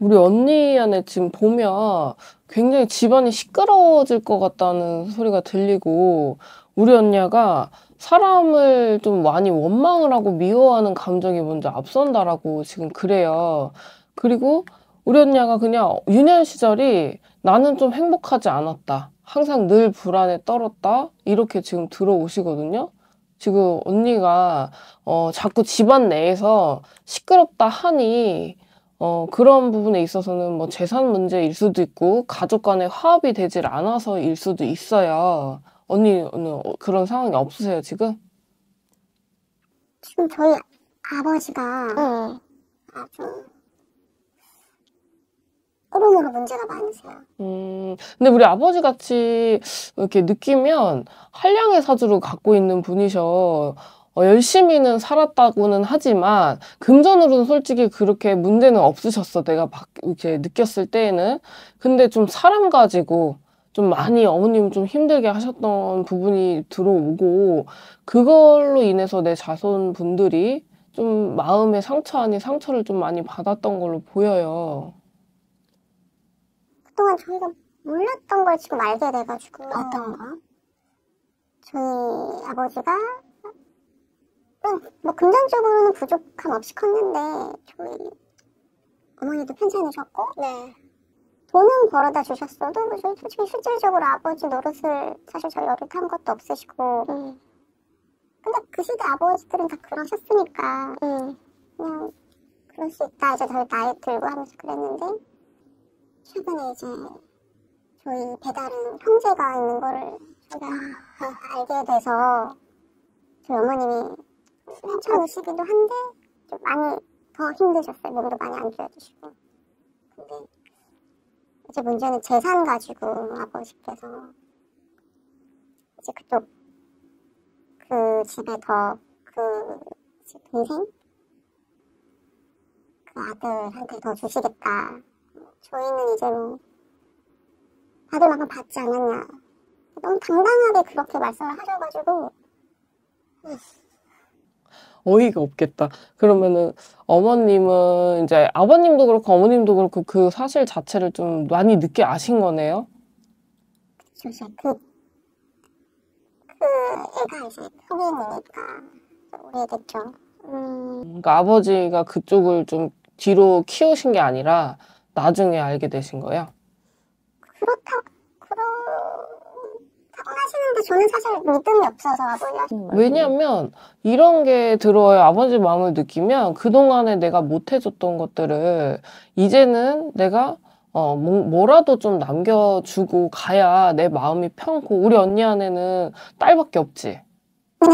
우리 언니 안에 지금 보면 굉장히 집안이 시끄러워질 것 같다는 소리가 들리고 우리 언니가 사람을 좀 많이 원망을 하고 미워하는 감정이 먼저 앞선다라고 지금 그래요. 그리고 우리 언니가 그냥 유년 시절이 나는 좀 행복하지 않았다. 항상 늘 불안에 떨었다. 이렇게 지금 들어오시거든요. 지금 언니가 어, 자꾸 집안 내에서 시끄럽다 하니 어, 그런 부분에 있어서는 뭐 재산 문제일 수도 있고 가족 간의 화합이 되질 않아서일 수도 있어요. 언니는 어, 그런 상황이 없으세요, 지금? 지금 저희 아버지가 응. 네. 아주 호르몬 문제가 많으세요. 음, 근데 우리 아버지 같이 이렇게 느끼면 한량의 사주를 갖고 있는 분이셔. 어, 열심히는 살았다고는 하지만 금전으로는 솔직히 그렇게 문제는 없으셨어 내가 이렇게 느꼈을 때에는 근데 좀 사람 가지고 좀 많이 어머님 좀 힘들게 하셨던 부분이 들어오고 그걸로 인해서 내 자손분들이 좀 마음의 상처 아닌 상처를 좀 많이 받았던 걸로 보여요. 그동안 저희가 몰랐던 걸 지금 알게 돼가지고 어떤 거? 저희 아버지가 네, 뭐 금전적으로는 부족함 없이 컸는데 저희 어머니도 편찮으셨고 네. 돈은 벌어다 주셨어도 뭐 솔직히 실질적으로 아버지 노릇을 사실 저희 어릴 한 것도 없으시고 음. 근데 그 시대 아버지들은 다 그러셨으니까 음. 그냥 그럴 수 있다 이제 저희 나이 들고 하면서 그랬는데 최근에 이제 저희 배달은 형제가 있는 거를 제가 아. 알게 돼서 저희 어머님이 천오시기도 한데 좀 많이 더 힘드셨어요. 몸도 많이 안 좋아지시고. 근데 이제 문제는 재산 가지고 아버지께서 이제 그쪽 그 집에 더그 동생 그 아들한테 더 주시겠다. 저희는 이제 뭐 받을 만큼 받지 않았냐. 너무 당당하게 그렇게 말씀을 하셔가지고. 아, 어이가 없겠다. 그러면은 어머님은 이제 아버님도 그렇고 어머님도 그렇고 그 사실 자체를 좀 많이 늦게 아신 거네요. 사실 그, 그 애가 이제 성인이니까 오래됐죠. 음. 그러니까 아버지가 그쪽을 좀 뒤로 키우신 게 아니라 나중에 알게 되신 거예요? 그렇다고 근데 저는 사실 믿음이 없어서 아버지한테. 음, 왜냐면 이런 게 들어요. 아버지 마음을 느끼면 그동안에 내가 못해줬던 것들을 이제는 내가 어, 뭐, 라도좀 남겨주고 가야 내 마음이 편고 우리 언니 안에는 딸밖에 없지. 네.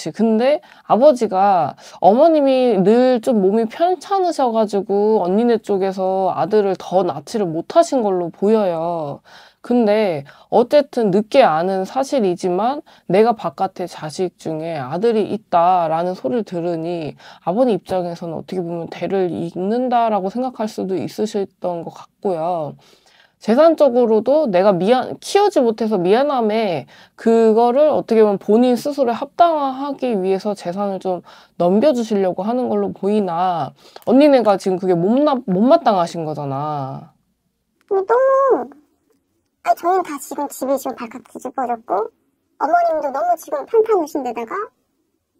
그치. 근데 아버지가 어머님이 늘 좀 몸이 편찮으셔가지고 언니네 쪽에서 아들을 더 낳지를 못하신 걸로 보여요. 근데 어쨌든 늦게 아는 사실이지만 내가 바깥에 자식 중에 아들이 있다라는 소리를 들으니 아버님 입장에서는 어떻게 보면 대를 잇는다라고 생각할 수도 있으셨던 것 같고요. 재산적으로도 내가 미안, 키우지 못해서 미안함에 그거를 어떻게 보면 본인 스스로 합당화하기 위해서 재산을 좀 넘겨주시려고 하는 걸로 보이나, 언니네가 지금 그게 못 못마땅하신 거잖아. 너무 아, 저희는 다 지금 집이 지금 발칵 뒤집어졌고 어머님도 너무 지금 판판하신 데다가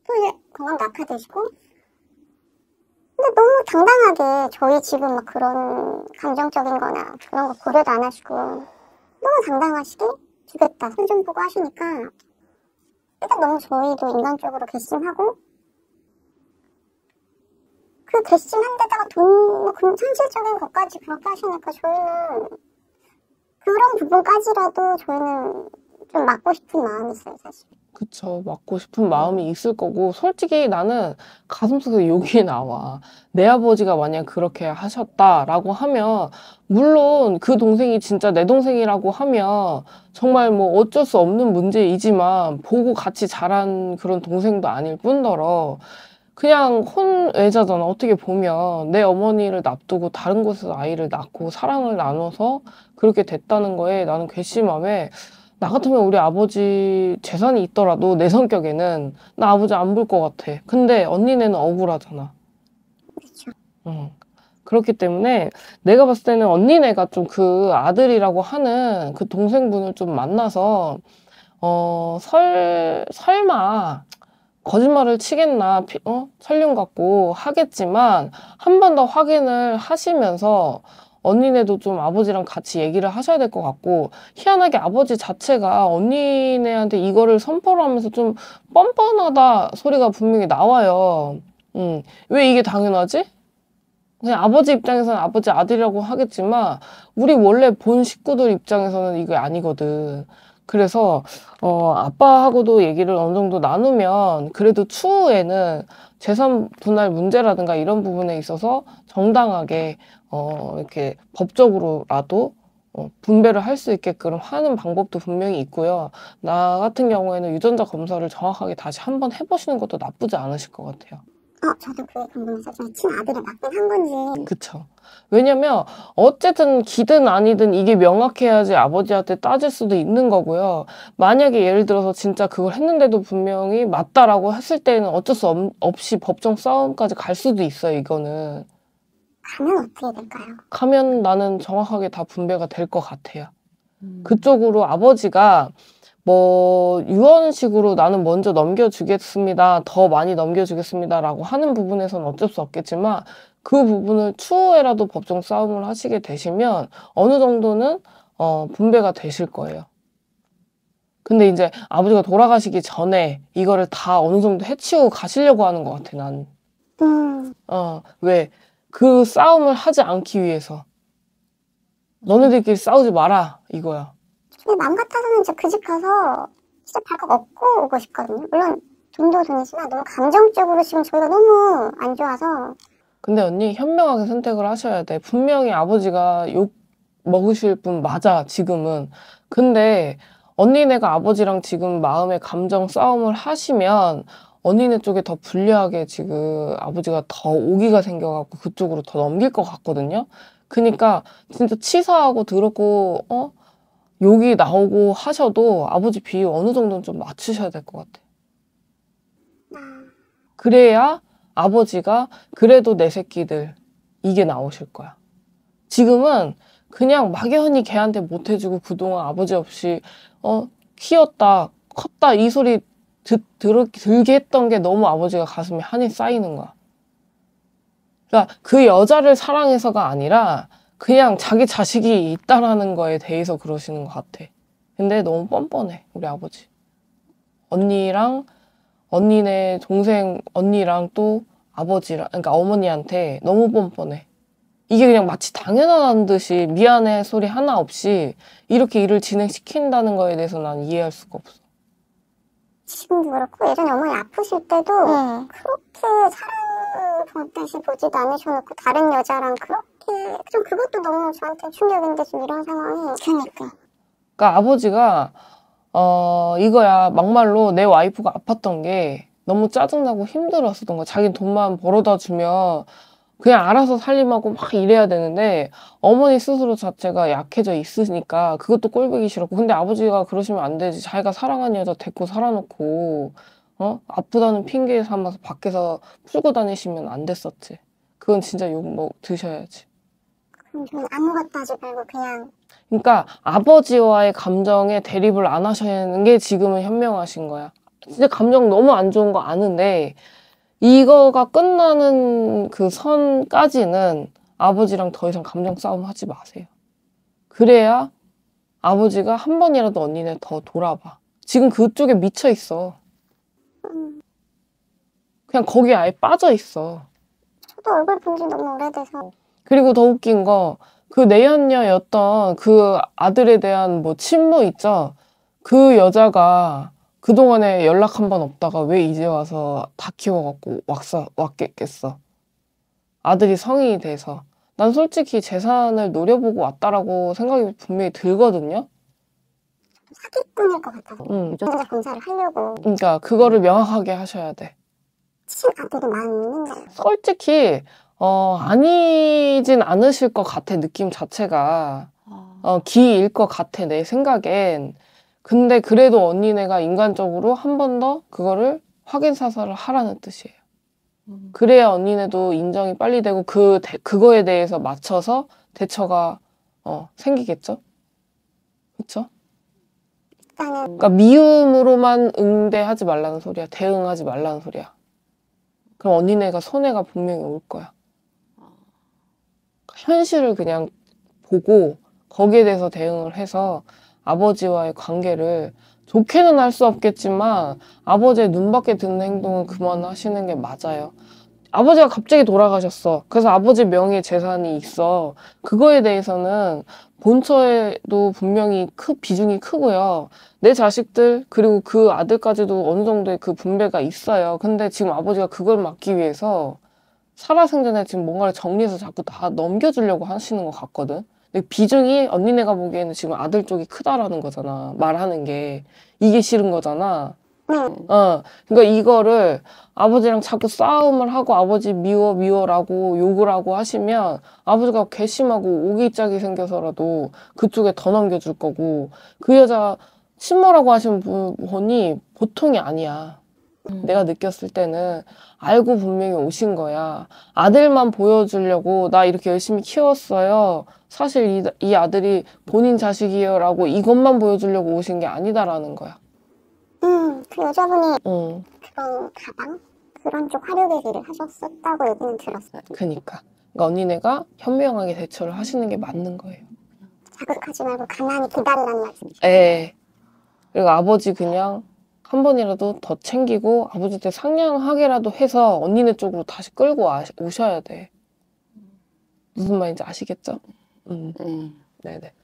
또 이제 건강 낙하되시고 근데 너무 당당하게 저희 지금 막 그런 감정적인 거나 그런 거 고려도 안 하시고 너무 당당하시게 주겠다 손좀 보고 하시니까 일단 너무 저희도 인간적으로 괘씸하고 그 괘씸한 데다가 돈, 뭐, 그런 현실적인 것까지 그렇게 하시니까 저희는 그런 부분까지라도 저희는 좀 막고 싶은 마음이 있어요, 사실. 그쵸. 막고 싶은 마음이 있을 거고, 솔직히 나는 가슴속에 욕이 나와. 내 아버지가 만약 그렇게 하셨다라고 하면, 물론 그 동생이 진짜 내 동생이라고 하면, 정말 뭐 어쩔 수 없는 문제이지만, 보고 같이 자란 그런 동생도 아닐 뿐더러, 그냥 혼외자잖아. 어떻게 보면 내 어머니를 납두고 다른 곳에서 아이를 낳고 사랑을 나눠서 그렇게 됐다는 거에 나는 괘씸함에 나 같으면 우리 아버지 재산이 있더라도 내 성격에는 나 아버지 안 볼 것 같아. 근데 언니네는 억울하잖아. 그렇죠. 응. 그렇기 때문에 내가 봤을 때는 언니네가 좀 그 아들이라고 하는 그 동생분을 좀 만나서 어, 설, 설마 거짓말을 치겠나, 어? 설륜 갖고 하겠지만, 한 번 더 확인을 하시면서, 언니네도 좀 아버지랑 같이 얘기를 하셔야 될 것 같고, 희한하게 아버지 자체가 언니네한테 이거를 선포를 하면서 좀 뻔뻔하다 소리가 분명히 나와요. 음, 왜 이게 당연하지? 그냥 아버지 입장에서는 아버지 아들이라고 하겠지만, 우리 원래 본 식구들 입장에서는 이게 아니거든. 그래서 어 아빠하고도 얘기를 어느 정도 나누면 그래도 추후에는 재산 분할 문제라든가 이런 부분에 있어서 정당하게 어 이렇게 법적으로라도 어, 분배를 할 수 있게끔 하는 방법도 분명히 있고요. 나 같은 경우에는 유전자 검사를 정확하게 다시 한번 해보시는 것도 나쁘지 않으실 것 같아요. 어, 저도 그 공동묘사 중에 친아들을 낳긴 한 건지. 그쵸. 왜냐면 어쨌든 기든 아니든 이게 명확해야지 아버지한테 따질 수도 있는 거고요. 만약에 예를 들어서 진짜 그걸 했는데도 분명히 맞다라고 했을 때는 어쩔 수 없, 없이 법정 싸움까지 갈 수도 있어요, 이거는. 가면 어떻게 될까요? 가면 나는 정확하게 다 분배가 될 것 같아요. 음. 그쪽으로 아버지가 뭐 유언식으로 나는 먼저 넘겨주겠습니다. 더 많이 넘겨주겠습니다라고 하는 부분에선 어쩔 수 없겠지만 그 부분을 추후에라도 법정 싸움을 하시게 되시면 어느 정도는 어, 분배가 되실 거예요. 근데 이제 아버지가 돌아가시기 전에 이거를 다 어느 정도 해치우고 가시려고 하는 것 같아, 난. 음. 어, 왜? 그 싸움을 하지 않기 위해서. 너네들끼리 싸우지 마라, 이거야. 근데 마 같아서는 진짜 그 집 가서 진짜 발칵 업고 오고 싶거든요. 물론 돈도 돈이지만 너무 감정적으로 지금 저희가 너무 안 좋아서. 근데 언니 현명하게 선택을 하셔야 돼. 분명히 아버지가 욕 먹으실 분 맞아 지금은. 근데 언니네가 아버지랑 지금 마음의 감정 싸움을 하시면 언니네 쪽에 더 불리하게 지금 아버지가 더 오기가 생겨갖고 그쪽으로 더 넘길 것 같거든요. 그니까 진짜 치사하고 더럽고 어 욕이 나오고 하셔도 아버지 비위 어느 정도는 좀 맞추셔야 될 것같아 그래야 아버지가 그래도 내 새끼들 이게 나오실 거야. 지금은 그냥 막연히 걔한테 못 해주고 그동안 아버지 없이 어 키웠다 컸다 이 소리 듣, 들, 들게 했던 게 너무 아버지가 가슴에 한이 쌓이는 거야. 그러니까 그 여자를 사랑해서가 아니라 그냥 자기 자식이 있다라는 거에 대해서 그러시는 것 같아. 근데 너무 뻔뻔해, 우리 아버지. 언니랑, 언니네 동생, 언니랑 또 아버지랑, 그러니까 어머니한테 너무 뻔뻔해. 이게 그냥 마치 당연한 듯이 미안해 소리 하나 없이 이렇게 일을 진행시킨다는 거에 대해서 난 이해할 수가 없어. 지금도 그렇고 예전에 어머니 아프실 때도 네. 그렇게 사랑 받듯이 보지도 않으셔놓고 다른 여자랑 그렇게 그, 네, 히좀 그것도 너무 저한테 충격인데 좀 이런 상황이 그니까그니까 그러니까 아버지가 어 이거야 막말로 내 와이프가 아팠던 게 너무 짜증나고 힘들었었던 거야 자기 돈만 벌어다 주면 그냥 알아서 살림하고 막 이래야 되는데 어머니 스스로 자체가 약해져 있으니까 그것도 꼴보기 싫었고 근데 아버지가 그러시면 안 되지 자기가 사랑하는 여자 데리고 살아놓고 어 아프다는 핑계 삼아서 밖에서 풀고 다니시면 안 됐었지 그건 진짜 욕뭐 드셔야지 음, 그냥 아무것도 하지 말고 그냥 그러니까 아버지와의 감정에 대립을 안하셔야하는게 지금은 현명하신 거야. 진짜 감정 너무 안 좋은 거 아는데 이거가 끝나는 그 선까지는 아버지랑 더 이상 감정 싸움 하지 마세요. 그래야 아버지가 한 번이라도 언니네 더 돌아봐. 지금 그쪽에 미쳐 있어. 음. 그냥 거기 아예 빠져 있어. 저도 얼굴 본지 너무 오래돼서 그리고 더 웃긴 거, 그 내연녀였던 그 아들에 대한 뭐 친모 있죠? 그 여자가 그동안에 연락 한 번 없다가 왜 이제 와서 다 키워갖고 왔어, 왔겠겠어. 아들이 성인이 돼서. 난 솔직히 재산을 노려보고 왔다라고 생각이 분명히 들거든요. 사기꾼일 것 같아. 응. 유전사를 하려고. 그니까 그거를 명확하게 하셔야 돼. 친아들이 많은데. 솔직히 어, 아니진 않으실 것 같아, 느낌 자체가. 아. 어, 기일 것 같아, 내 생각엔. 근데 그래도 언니네가 인간적으로 한 번 더 그거를 확인 사살을 하라는 뜻이에요. 음. 그래야 언니네도 인정이 빨리 되고 그 대, 그거에 대해서 맞춰서 대처가 어, 생기겠죠. 그쵸 그러니까 미움으로만 응대하지 말라는 소리야. 대응하지 말라는 소리야. 그럼 언니네가 손해가 분명히 올 거야. 현실을 그냥 보고 거기에 대해서 대응을 해서 아버지와의 관계를 좋게는 할 수 없겠지만 아버지의 눈밖에 드는 행동은 그만하시는 게 맞아요. 아버지가 갑자기 돌아가셨어. 그래서 아버지 명의 재산이 있어. 그거에 대해서는 본처에도 분명히 크, 비중이 크고요. 내 자식들, 그리고 그 아들까지도 어느 정도의 그 분배가 있어요. 근데 지금 아버지가 그걸 막기 위해서 살아생전에 지금 뭔가를 정리해서 자꾸 다 넘겨주려고 하시는 것 같거든. 근데 비중이 언니네가 보기에는 지금 아들 쪽이 크다라는 거잖아. 말하는 게 이게 싫은 거잖아. 응. 어, 그러니까 이거를 아버지랑 자꾸 싸움을 하고 아버지 미워 미워라고 욕을 하고 하시면 아버지가 괘씸하고 오기짝이 생겨서라도 그쪽에 더 넘겨줄 거고 그 여자 친모라고 하시 분이 보통이 아니야. 음. 내가 느꼈을 때는 알고 분명히 오신 거야. 아들만 보여주려고 나 이렇게 열심히 키웠어요. 사실 이, 이 아들이 본인 자식이에요라고 이것만 보여주려고 오신 게 아니다라는 거야. 음, 그 여자분이 음. 그런 가방? 그런 쪽 화력의 일을 하셨었다고 얘기는 들었어요. 그니까. 그러니까 언니네가 현명하게 대처를 하시는 게 맞는 거예요. 자극하지 말고 가만히 기다리라는 말씀이죠. 예. 그리고 아버지 그냥 한 번이라도 더 챙기고 아버지한테 상냥하게라도 해서 언니네 쪽으로 다시 끌고 오셔야 돼. 무슨 말인지 아시겠죠? 음. 음. 네네.